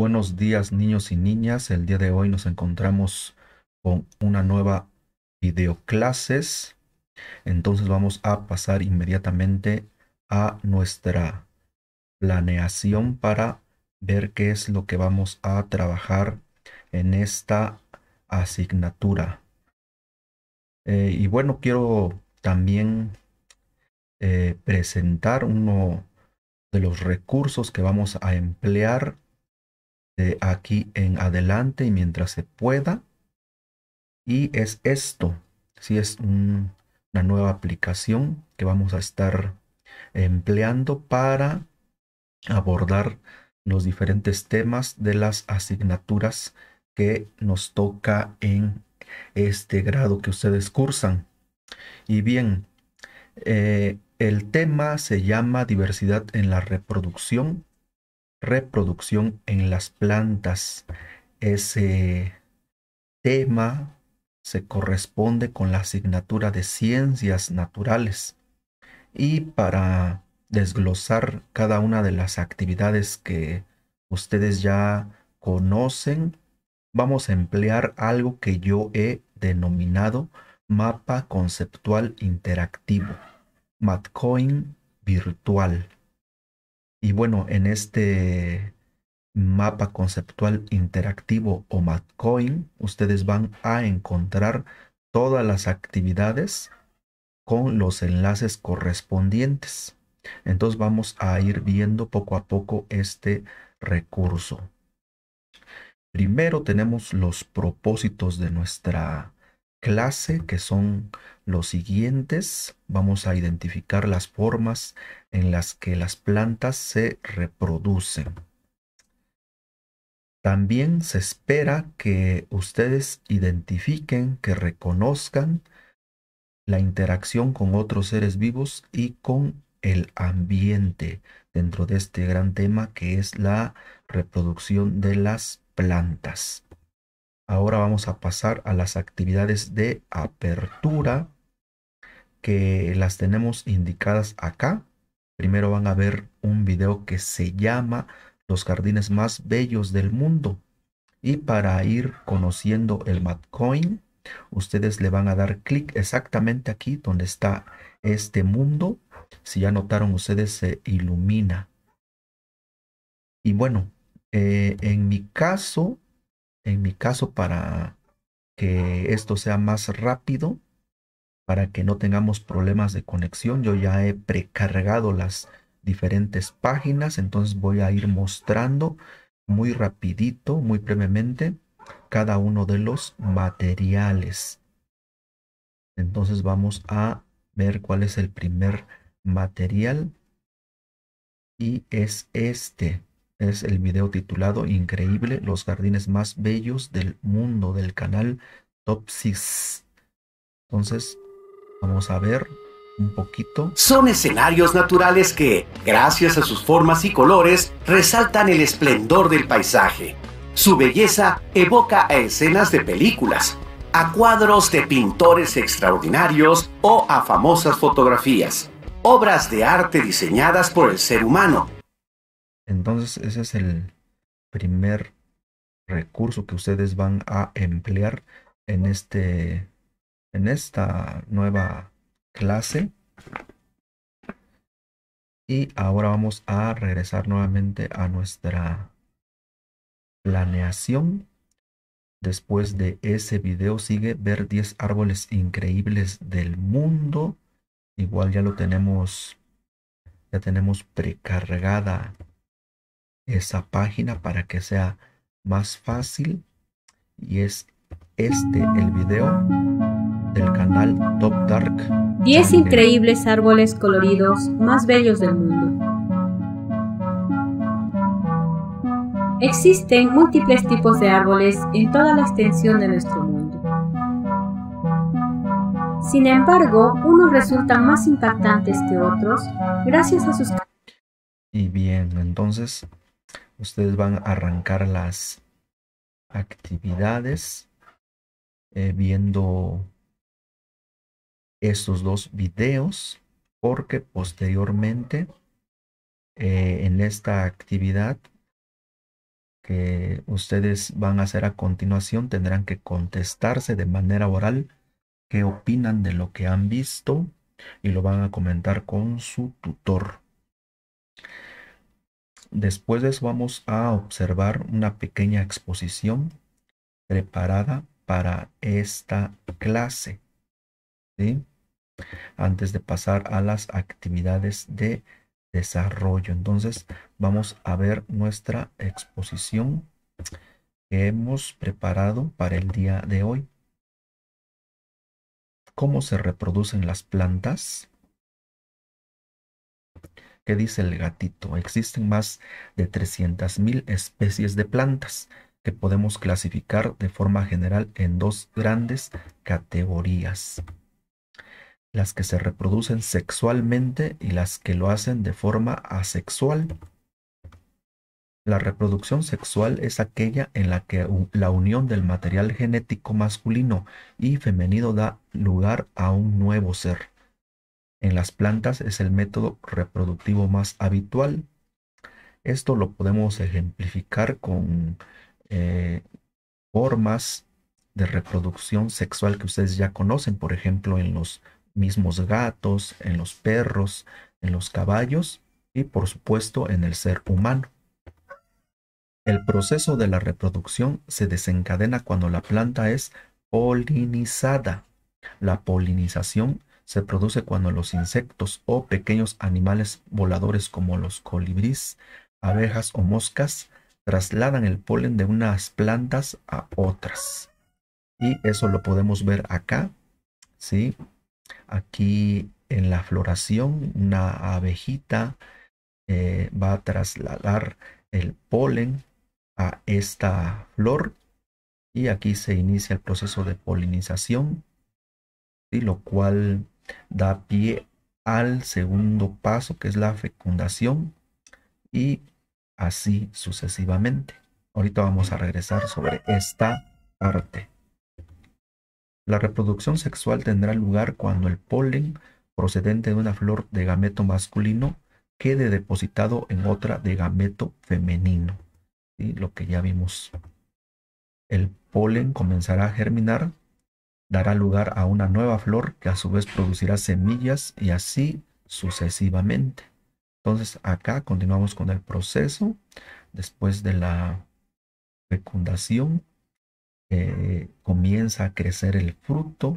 Buenos días niños y niñas. El día de hoy nos encontramos con una nueva videoclases. Entonces vamos a pasar inmediatamente a nuestra planeación para ver qué es lo que vamos a trabajar en esta asignatura. Eh, y bueno, quiero también eh, presentar uno de los recursos que vamos a emplear aquí en adelante y mientras se pueda. Y es esto, si es una nueva aplicación que vamos a estar empleando para abordar los diferentes temas de las asignaturas que nos toca en este grado que ustedes cursan. Y bien, eh, el tema se llama diversidad en la reproducción reproducción en las plantas. Ese tema se corresponde con la asignatura de ciencias naturales. Y para desglosar cada una de las actividades que ustedes ya conocen, vamos a emplear algo que yo he denominado mapa conceptual interactivo, Matcoin virtual. Y bueno, en este mapa conceptual interactivo o Matcoin, ustedes van a encontrar todas las actividades con los enlaces correspondientes. Entonces vamos a ir viendo poco a poco este recurso. Primero tenemos los propósitos de nuestra clase, que son los siguientes. Vamos a identificar las formas en las que las plantas se reproducen. También se espera que ustedes identifiquen, que reconozcan la interacción con otros seres vivos y con el ambiente dentro de este gran tema que es la reproducción de las plantas. Ahora vamos a pasar a las actividades de apertura que las tenemos indicadas acá. Primero van a ver un video que se llama Los jardines más bellos del mundo. Y para ir conociendo el Matcoin, ustedes le van a dar clic exactamente aquí donde está este mundo. Si ya notaron ustedes, se ilumina. Y bueno, eh, en mi caso, en mi caso, para que esto sea más rápido, para que no tengamos problemas de conexión, yo ya he precargado las diferentes páginas, entonces voy a ir mostrando muy rapidito, muy brevemente, cada uno de los materiales. Entonces vamos a ver cuál es el primer material y es este es el video titulado Increíble, los jardines más bellos del mundo del canal Top Entonces, vamos a ver un poquito. Son escenarios naturales que, gracias a sus formas y colores, resaltan el esplendor del paisaje. Su belleza evoca a escenas de películas, a cuadros de pintores extraordinarios o a famosas fotografías, obras de arte diseñadas por el ser humano entonces ese es el primer recurso que ustedes van a emplear en, este, en esta nueva clase. Y ahora vamos a regresar nuevamente a nuestra planeación. Después de ese video sigue ver 10 árboles increíbles del mundo. Igual ya lo tenemos, ya tenemos precargada esa página para que sea más fácil y es este el video del canal Top Dark. 10 increíbles árboles coloridos más bellos del mundo. Existen múltiples tipos de árboles en toda la extensión de nuestro mundo. Sin embargo, unos resultan más impactantes que otros gracias a sus... Y bien, entonces Ustedes van a arrancar las actividades eh, viendo estos dos videos porque posteriormente eh, en esta actividad que ustedes van a hacer a continuación tendrán que contestarse de manera oral qué opinan de lo que han visto y lo van a comentar con su tutor. Después de eso vamos a observar una pequeña exposición preparada para esta clase. Antes de pasar a las actividades de desarrollo. Entonces vamos a ver nuestra exposición que hemos preparado para el día de hoy. ¿Cómo se reproducen las plantas? ¿Qué dice el gatito? Existen más de 300.000 especies de plantas que podemos clasificar de forma general en dos grandes categorías. Las que se reproducen sexualmente y las que lo hacen de forma asexual. La reproducción sexual es aquella en la que la unión del material genético masculino y femenino da lugar a un nuevo ser en las plantas es el método reproductivo más habitual. Esto lo podemos ejemplificar con eh, formas de reproducción sexual que ustedes ya conocen, por ejemplo, en los mismos gatos, en los perros, en los caballos y por supuesto en el ser humano. El proceso de la reproducción se desencadena cuando la planta es polinizada. La polinización se produce cuando los insectos o pequeños animales voladores como los colibríes, abejas o moscas trasladan el polen de unas plantas a otras. Y eso lo podemos ver acá, ¿sí? Aquí en la floración, una abejita eh, va a trasladar el polen a esta flor y aquí se inicia el proceso de polinización, y lo cual da pie al segundo paso que es la fecundación y así sucesivamente. Ahorita vamos a regresar sobre esta parte. La reproducción sexual tendrá lugar cuando el polen procedente de una flor de gameto masculino quede depositado en otra de gameto femenino. Lo que ya vimos. El polen comenzará a germinar dará lugar a una nueva flor que a su vez producirá semillas y así sucesivamente. Entonces acá continuamos con el proceso después de la fecundación. comienza a crecer el fruto,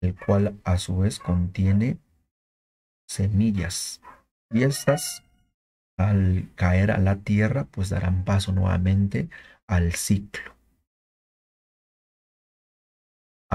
el cual a su vez contiene semillas. Y estas, al caer a la tierra, pues darán paso nuevamente al ciclo.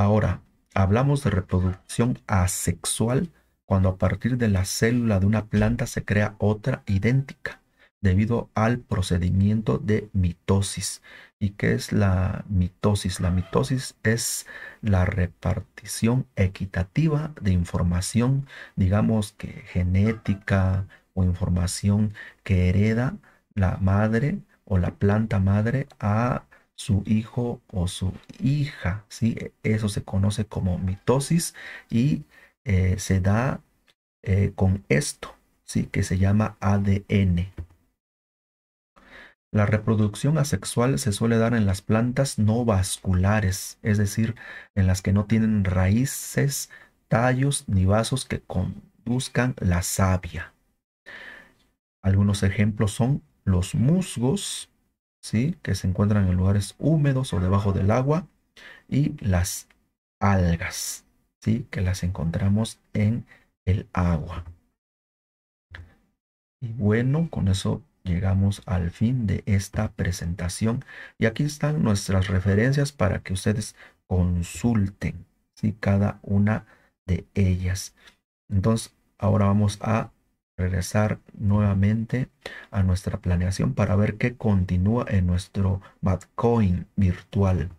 Ahora, hablamos de reproducción asexual cuando a partir de la célula de una planta se crea otra idéntica debido al procedimiento de mitosis. ¿Y qué es la mitosis? La mitosis es la repartición equitativa de información, digamos que genética o información que hereda la madre o la planta madre a su hijo o su hija. ¿sí? Eso se conoce como mitosis y eh, se da eh, con esto, ¿sí? que se llama ADN. La reproducción asexual se suele dar en las plantas no vasculares, es decir, en las que no tienen raíces, tallos ni vasos que conduzcan la savia. Algunos ejemplos son los musgos, ¿sí? que se encuentran en lugares húmedos o debajo del agua, y las algas, ¿sí? que las encontramos en el agua. Y bueno, con eso llegamos al fin de esta presentación. Y aquí están nuestras referencias para que ustedes consulten ¿sí? cada una de ellas. Entonces, ahora vamos a regresar nuevamente a nuestra planeación para ver qué continúa en nuestro Bitcoin virtual.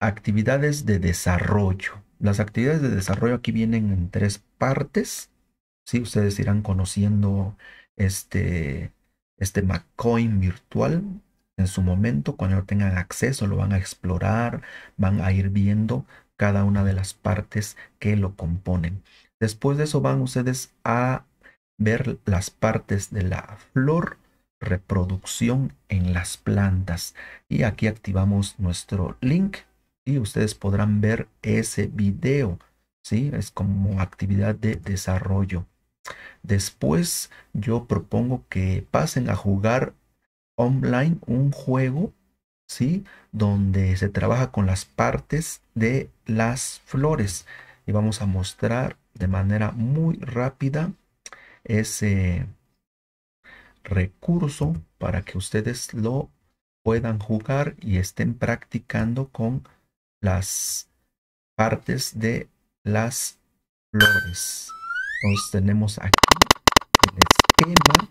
Actividades de desarrollo. Las actividades de desarrollo aquí vienen en tres partes. si ustedes irán conociendo este, este Bitcoin virtual en su momento, cuando tengan acceso, lo van a explorar, van a ir viendo cada una de las partes que lo componen. Después de eso van ustedes a ver las partes de la flor, reproducción en las plantas. Y aquí activamos nuestro link y ustedes podrán ver ese video. ¿sí? Es como actividad de desarrollo. Después yo propongo que pasen a jugar online un juego ¿sí? Donde se trabaja con las partes de las flores. Y vamos a mostrar de manera muy rápida ese recurso para que ustedes lo puedan jugar y estén practicando con las partes de las flores. Entonces tenemos aquí el esquema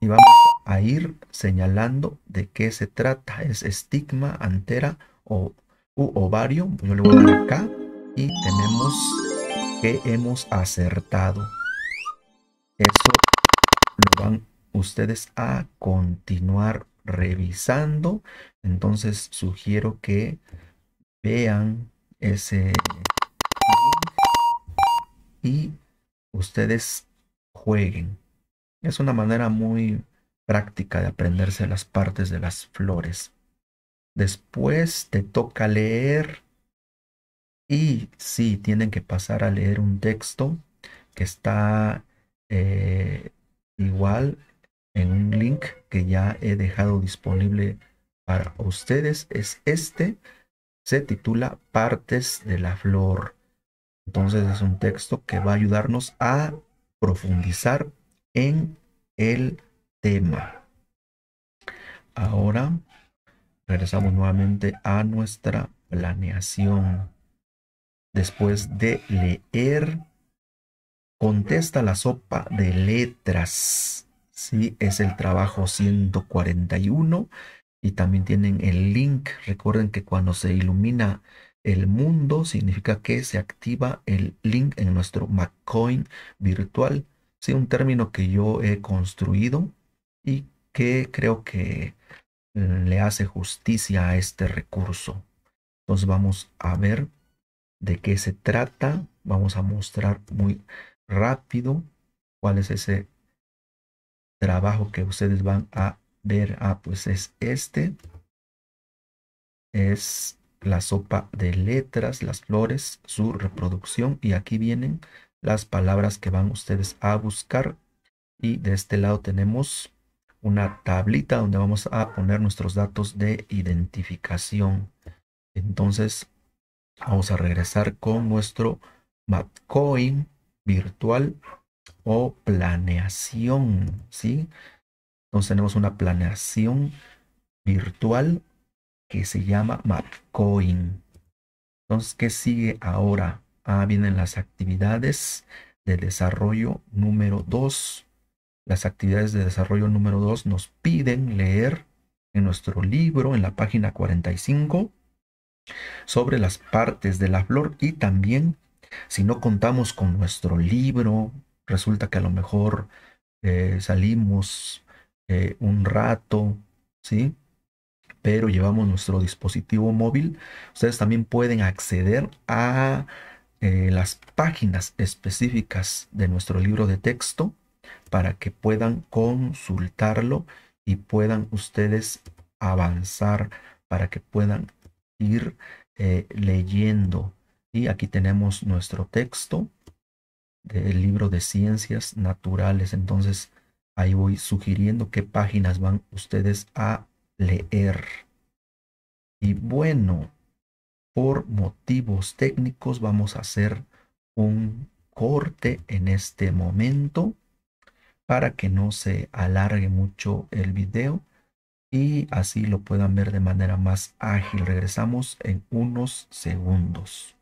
y vamos ir señalando de qué se trata. Es estigma, antera o ovario. Yo le voy a dar acá y tenemos que hemos acertado. Eso lo van ustedes a continuar revisando. Entonces sugiero que vean ese y ustedes jueguen. Es una manera muy práctica de aprenderse las partes de las flores. Después te toca leer y si tienen que pasar a leer un texto que está eh, igual en un link que ya he dejado disponible para ustedes. Es este, se titula Partes de la Flor. Entonces es un texto que va a ayudarnos a profundizar en el tema. Ahora regresamos nuevamente a nuestra planeación. Después de leer, contesta la sopa de letras. Sí, es el trabajo 141 y también tienen el link. Recuerden que cuando se ilumina el mundo significa que se activa el link en nuestro maccoin virtual. Sí, un término que yo he construido y que creo que le hace justicia a este recurso. Entonces vamos a ver de qué se trata. Vamos a mostrar muy rápido cuál es ese trabajo que ustedes van a ver. Ah, pues es este. Es la sopa de letras, las flores, su reproducción. Y aquí vienen las palabras que van ustedes a buscar. Y de este lado tenemos una tablita donde vamos a poner nuestros datos de identificación. Entonces vamos a regresar con nuestro MapCoin virtual o planeación, ¿sí? Entonces tenemos una planeación virtual que se llama Mapcoin. Entonces, ¿qué sigue ahora? Ah, vienen las actividades de desarrollo número 2. Las actividades de desarrollo número 2 nos piden leer en nuestro libro, en la página 45, sobre las partes de la flor y también si no contamos con nuestro libro, resulta que a lo mejor eh, salimos eh, un rato, ¿sí? Pero llevamos nuestro dispositivo móvil. Ustedes también pueden acceder a eh, las páginas específicas de nuestro libro de texto para que puedan consultarlo y puedan ustedes avanzar, para que puedan ir eh, leyendo. Y aquí tenemos nuestro texto del libro de ciencias naturales. Entonces ahí voy sugiriendo qué páginas van ustedes a leer. Y bueno, por motivos técnicos vamos a hacer un corte en este momento para que no se alargue mucho el video y así lo puedan ver de manera más ágil. Regresamos en unos segundos.